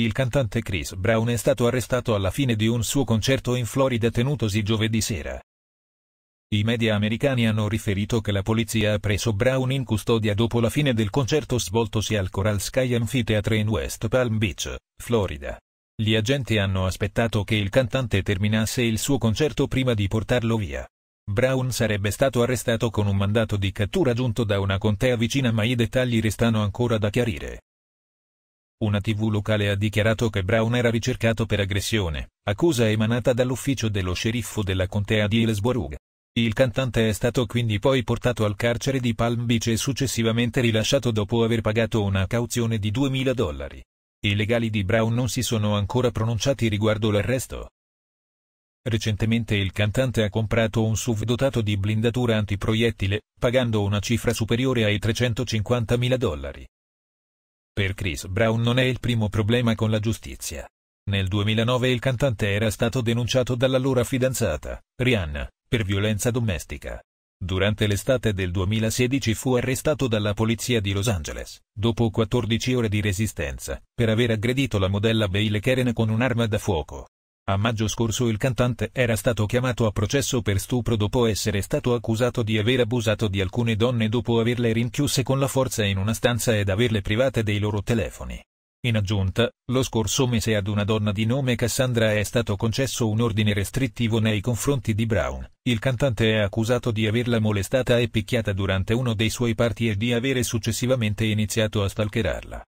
Il cantante Chris Brown è stato arrestato alla fine di un suo concerto in Florida tenutosi giovedì sera. I media americani hanno riferito che la polizia ha preso Brown in custodia dopo la fine del concerto svoltosi al Coral Sky Amphitheatre in West Palm Beach, Florida. Gli agenti hanno aspettato che il cantante terminasse il suo concerto prima di portarlo via. Brown sarebbe stato arrestato con un mandato di cattura giunto da una contea vicina ma i dettagli restano ancora da chiarire. Una tv locale ha dichiarato che Brown era ricercato per aggressione, accusa emanata dall'ufficio dello sceriffo della contea di Hillsborough. Il cantante è stato quindi poi portato al carcere di Palm Beach e successivamente rilasciato dopo aver pagato una cauzione di 2.000 dollari. I legali di Brown non si sono ancora pronunciati riguardo l'arresto. Recentemente il cantante ha comprato un SUV dotato di blindatura antiproiettile, pagando una cifra superiore ai 350.000 dollari. Per Chris Brown non è il primo problema con la giustizia. Nel 2009 il cantante era stato denunciato dall'allora fidanzata, Rihanna, per violenza domestica. Durante l'estate del 2016 fu arrestato dalla polizia di Los Angeles, dopo 14 ore di resistenza, per aver aggredito la modella Bailey Keren con un'arma da fuoco. A maggio scorso il cantante era stato chiamato a processo per stupro dopo essere stato accusato di aver abusato di alcune donne dopo averle rinchiuse con la forza in una stanza ed averle private dei loro telefoni. In aggiunta, lo scorso mese ad una donna di nome Cassandra è stato concesso un ordine restrittivo nei confronti di Brown. Il cantante è accusato di averla molestata e picchiata durante uno dei suoi party e di avere successivamente iniziato a stalkerarla.